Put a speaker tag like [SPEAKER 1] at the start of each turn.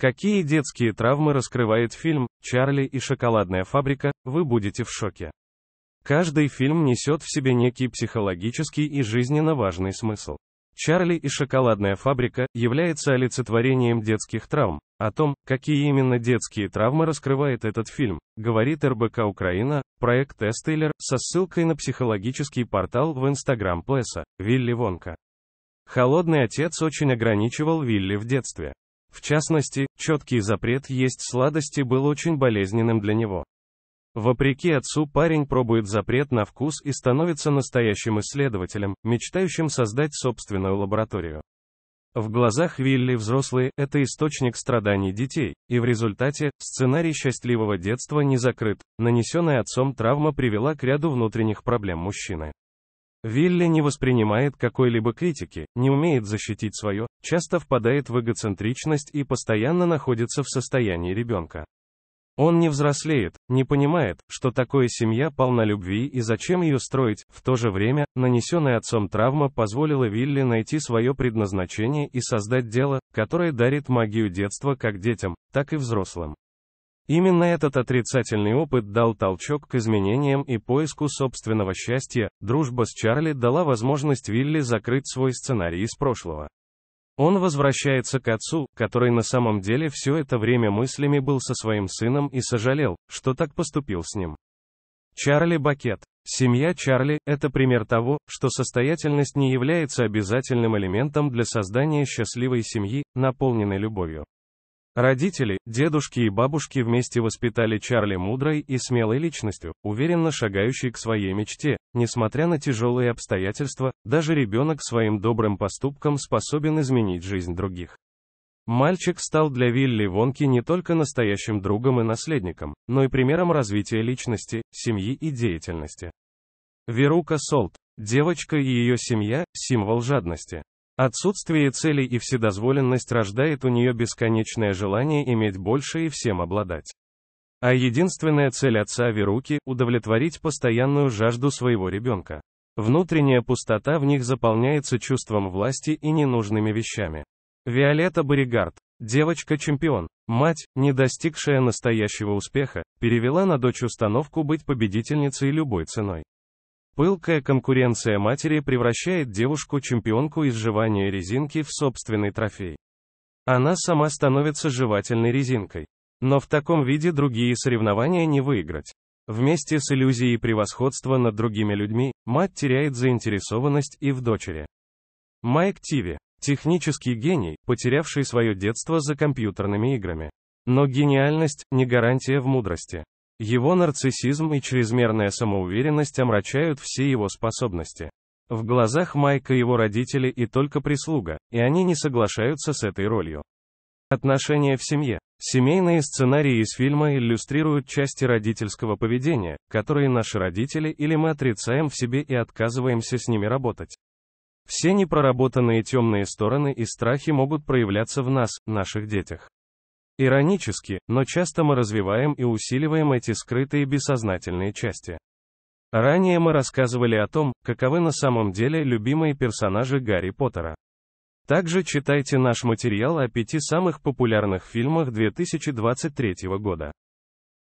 [SPEAKER 1] Какие детские травмы раскрывает фильм «Чарли и шоколадная фабрика», вы будете в шоке. Каждый фильм несет в себе некий психологический и жизненно важный смысл. «Чарли и шоколадная фабрика» является олицетворением детских травм. О том, какие именно детские травмы раскрывает этот фильм, говорит РБК Украина, проект Эстейлер, со ссылкой на психологический портал в Инстаграм Плеса, Вилли Вонка. Холодный отец очень ограничивал Вилли в детстве. В частности, четкий запрет есть сладости был очень болезненным для него. Вопреки отцу парень пробует запрет на вкус и становится настоящим исследователем, мечтающим создать собственную лабораторию. В глазах Вилли взрослые – это источник страданий детей, и в результате, сценарий счастливого детства не закрыт, нанесенная отцом травма привела к ряду внутренних проблем мужчины. Вилли не воспринимает какой-либо критики, не умеет защитить свое, часто впадает в эгоцентричность и постоянно находится в состоянии ребенка. Он не взрослеет, не понимает, что такое семья полна любви и зачем ее строить. В то же время, нанесенная отцом травма позволила Вилли найти свое предназначение и создать дело, которое дарит магию детства как детям, так и взрослым. Именно этот отрицательный опыт дал толчок к изменениям и поиску собственного счастья, дружба с Чарли дала возможность Вилли закрыть свой сценарий из прошлого. Он возвращается к отцу, который на самом деле все это время мыслями был со своим сыном и сожалел, что так поступил с ним. Чарли Бакет. Семья Чарли – это пример того, что состоятельность не является обязательным элементом для создания счастливой семьи, наполненной любовью. Родители, дедушки и бабушки вместе воспитали Чарли мудрой и смелой личностью, уверенно шагающей к своей мечте. Несмотря на тяжелые обстоятельства, даже ребенок своим добрым поступком способен изменить жизнь других. Мальчик стал для Вилли Вонки не только настоящим другом и наследником, но и примером развития личности, семьи и деятельности. Верука Солт, девочка и ее семья – символ жадности. Отсутствие целей и вседозволенность рождает у нее бесконечное желание иметь больше и всем обладать. А единственная цель отца Веруки – удовлетворить постоянную жажду своего ребенка. Внутренняя пустота в них заполняется чувством власти и ненужными вещами. Виолетта Боригард, девочка-чемпион, мать, не достигшая настоящего успеха, перевела на дочь установку быть победительницей любой ценой. Пылкая конкуренция матери превращает девушку-чемпионку из жевания резинки в собственный трофей. Она сама становится жевательной резинкой. Но в таком виде другие соревнования не выиграть. Вместе с иллюзией превосходства над другими людьми, мать теряет заинтересованность и в дочери. Майк Тиви. Технический гений, потерявший свое детство за компьютерными играми. Но гениальность – не гарантия в мудрости. Его нарциссизм и чрезмерная самоуверенность омрачают все его способности. В глазах Майка его родители и только прислуга, и они не соглашаются с этой ролью. Отношения в семье. Семейные сценарии из фильма иллюстрируют части родительского поведения, которые наши родители или мы отрицаем в себе и отказываемся с ними работать. Все непроработанные темные стороны и страхи могут проявляться в нас, наших детях. Иронически, но часто мы развиваем и усиливаем эти скрытые бессознательные части. Ранее мы рассказывали о том, каковы на самом деле любимые персонажи Гарри Поттера. Также читайте наш материал о пяти самых популярных фильмах 2023 года.